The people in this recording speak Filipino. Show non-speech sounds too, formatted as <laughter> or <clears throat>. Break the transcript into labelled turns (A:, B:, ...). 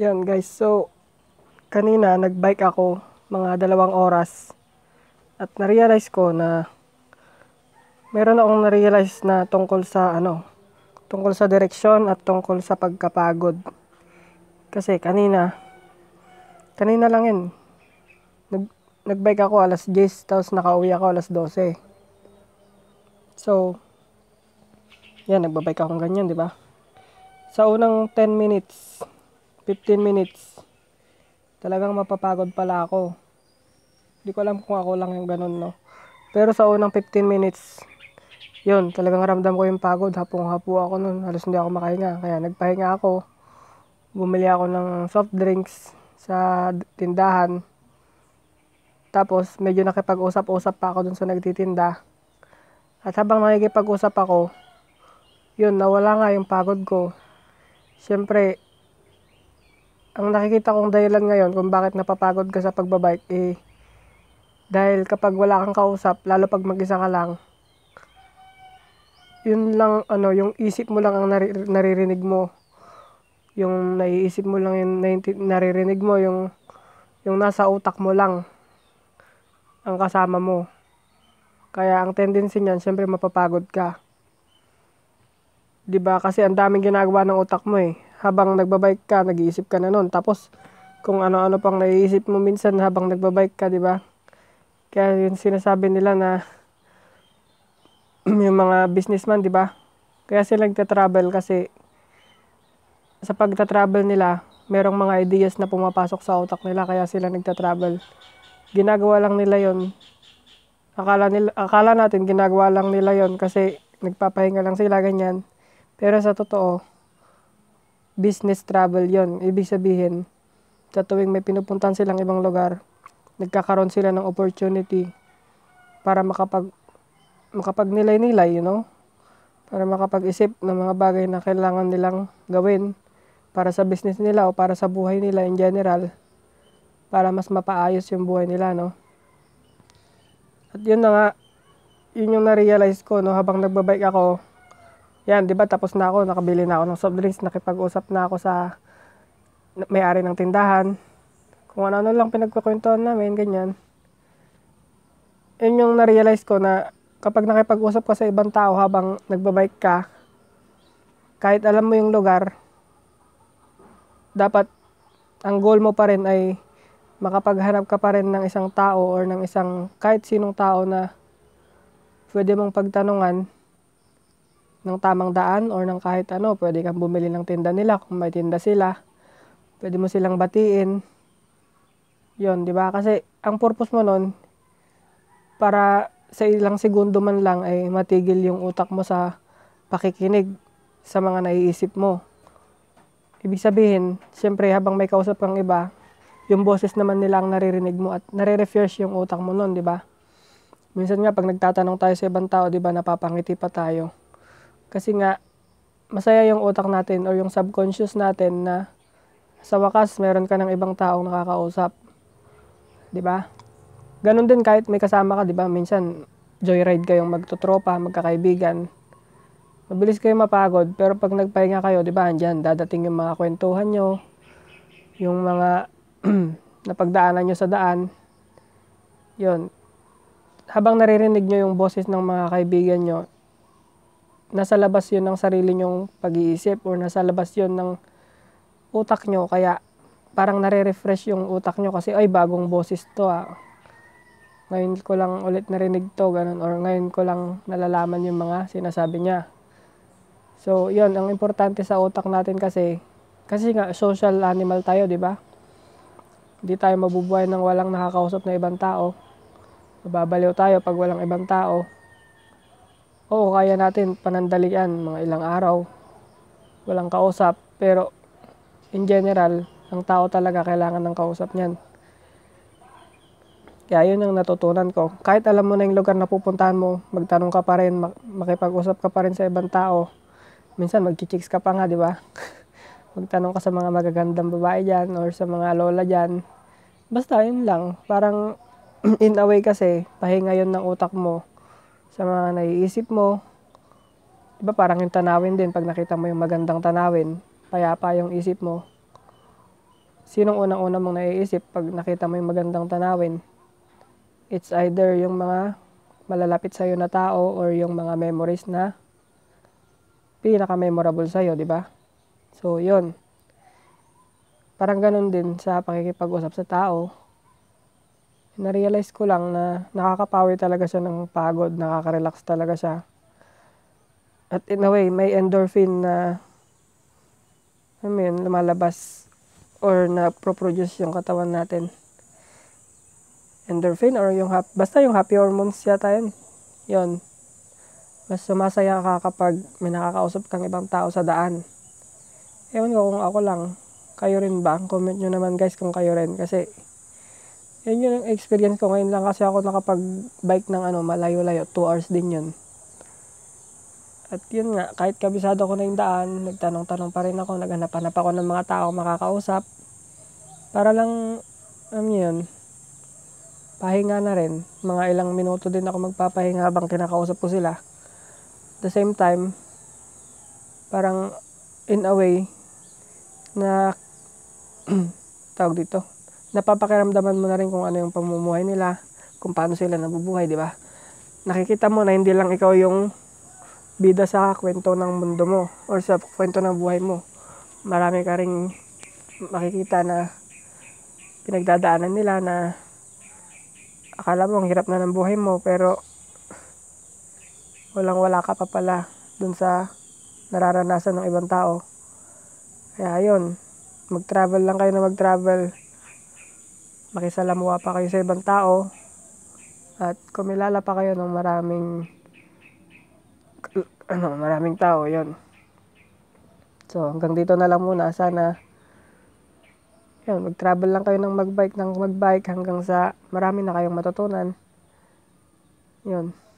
A: Yan guys, so kanina nagbike ako mga dalawang oras at narealize ko na meron akong narealize na tungkol sa ano, tungkol sa direksyon at tungkol sa pagkapagod. Kasi kanina, kanina lang yun, nag, nagbike ako alas 10 tapos nakauwi ako alas 12. So, yan, nagbabike akong ganyan, di ba? Sa unang 10 minutes, 15 minutes. Talagang mapapagod pala ako. Hindi ko alam kung ako lang yung ganun, no? Pero sa unang 15 minutes, yun, talagang ramdam ko yung pagod. Hapong-hapo ako nun. Halos hindi ako makahinga. Kaya nagpahinga ako. Bumili ako ng soft drinks sa tindahan. Tapos, medyo nakipag-usap-usap pa ako dun sa nagtitinda. At habang nakikipag-usap ako, yun, nawala nga yung pagod ko. Siyempre, ang nakikita kong dahilan ngayon kung bakit napapagod ka sa pagbabike eh dahil kapag wala kang kausap lalo pag mag-isa ka lang yun lang ano yung isip mo lang ang nari- naririnig mo yung naiisip mo lang yung naririnig mo yung yung nasa utak mo lang ang kasama mo kaya ang tendency niyan syempre mapapagod ka 'di ba kasi ang daming ginagawa ng utak mo eh habang nagbabike ka, nag-iisip ka na nun. Tapos, kung ano-ano pang naiisip mo minsan habang nagbabike ka, di ba? Kaya yung sinasabi nila na <clears throat> yung mga businessman, di ba? Kaya sila nagta-travel kasi sa pagta-travel nila, merong mga ideas na pumapasok sa utak nila kaya sila nagta-travel. Ginagawa lang nila 'yon. Akala nila akala natin ginagawa lang nila 'yon kasi nagpapahinga lang sila ganyan. Pero sa totoo, business travel yon Ibig sabihin, sa tuwing may pinupuntahan silang ibang lugar, nagkakaroon sila ng opportunity para makapag makapagnilay-nilay, you know? Para makapag-isip ng mga bagay na kailangan nilang gawin para sa business nila o para sa buhay nila in general para mas mapaayos yung buhay nila, no? At yun na nga, yun yung na-realize ko, no, habang nagbabike ako, yan, di ba tapos na ako, nakabili na ako ng soft drinks, nakipag-usap na ako sa may-ari ng tindahan. Kung ano-ano lang pinagkukwentuhan namin, ganyan. Yun yung na-realize ko na kapag nakipag-usap ka sa ibang tao habang nagbabike ka, kahit alam mo yung lugar, dapat ang goal mo pa rin ay makapaghanap ka pa rin ng isang tao or ng isang kahit sinong tao na pwede mong pagtanungan ng tamang daan or ng kahit ano. Pwede kang bumili ng tinda nila kung may tinda sila. Pwede mo silang batiin. yon di ba? Kasi ang purpose mo noon para sa ilang segundo man lang ay matigil yung utak mo sa pakikinig sa mga naiisip mo. Ibig sabihin, siyempre habang may kausap kang iba, yung boses naman nila ang naririnig mo at nare-refresh yung utak mo noon, di ba? Minsan nga pag nagtatanong tayo sa ibang tao, di ba, napapangiti pa tayo. Kasi nga, masaya yung utak natin or yung subconscious natin na sa wakas meron ka ng ibang taong nakakausap. 'Di ba? Ganon din kahit may kasama ka, 'di ba? Minsan joyride kayong magtutropa, magkakaibigan. Mabilis kayo mapagod, pero pag nagpahinga kayo, 'di ba? Andiyan dadating yung mga kwentuhan nyo, yung mga <clears throat> napagdaanan nyo sa daan. 'Yon. Habang naririnig nyo yung boses ng mga kaibigan nyo, nasa labas yun ng sarili nyong pag-iisip or nasa labas yun ng utak nyo. Kaya parang nare-refresh yung utak nyo kasi ay bagong boses to ah. Ngayon ko lang ulit narinig to ganun or ngayon ko lang nalalaman yung mga sinasabi niya. So, yon ang importante sa utak natin kasi kasi nga social animal tayo, di ba? Hindi tayo mabubuhay nang walang nakakausap na ibang tao. Mababaliw tayo pag walang ibang tao oo, oh, kaya natin panandalian mga ilang araw. Walang kausap, pero in general, ang tao talaga kailangan ng kausap niyan. Kaya yun ang natutunan ko. Kahit alam mo na yung lugar na pupuntahan mo, magtanong ka pa rin, makipag-usap ka pa rin sa ibang tao. Minsan magchichicks ka pa nga, di ba? <laughs> magtanong ka sa mga magagandang babae dyan or sa mga lola dyan. Basta yun lang. Parang <clears throat> in a way kasi, pahinga yun ng utak mo sa mga naiisip mo. Di ba parang yung tanawin din, pag nakita mo yung magandang tanawin, payapa yung isip mo. Sinong unang-una mong naiisip pag nakita mo yung magandang tanawin? It's either yung mga malalapit sa'yo na tao or yung mga memories na pinaka-memorable sa'yo, di ba? So, yun. Parang ganun din sa pakikipag-usap sa tao na-realize ko lang na nakakapawi talaga siya ng pagod, nakaka-relax talaga siya. At in a way, may endorphin na, I mean, lumalabas or na-produce yung katawan natin. Endorphin or yung, hap basta yung happy hormones yata yun. Yun. Mas sumasaya ka kapag may nakakausap kang ibang tao sa daan. Ewan ko kung ako lang. Kayo rin ba? Comment nyo naman guys kung kayo rin. Kasi yun yun ang experience ko. Ngayon lang kasi ako nakapag-bike ng ano, malayo-layo. 2 hours din yun. At yun nga, kahit kabisado ko na yung daan, nagtanong-tanong pa rin ako, naghanap-hanap ako ng mga tao makakausap. Para lang, alam niyo yun, pahinga na rin. Mga ilang minuto din ako magpapahinga habang kinakausap ko sila. At the same time, parang in a way na <clears throat> tawag dito, napapakiramdaman mo na rin kung ano yung pamumuhay nila, kung paano sila nabubuhay, di ba? Nakikita mo na hindi lang ikaw yung bida sa kwento ng mundo mo or sa kwento ng buhay mo. Marami ka rin makikita na pinagdadaanan nila na akala mo ang hirap na ng buhay mo pero walang wala ka pa pala dun sa nararanasan ng ibang tao. Kaya yun, mag-travel lang kayo na mag-travel makisalamuha pa kayo sa ibang tao at kumilala pa kayo ng maraming ano, maraming tao, yon So, hanggang dito na lang muna. Sana, yun, mag-travel lang kayo ng magbike ng magbike hanggang sa marami na kayong matutunan. Yun.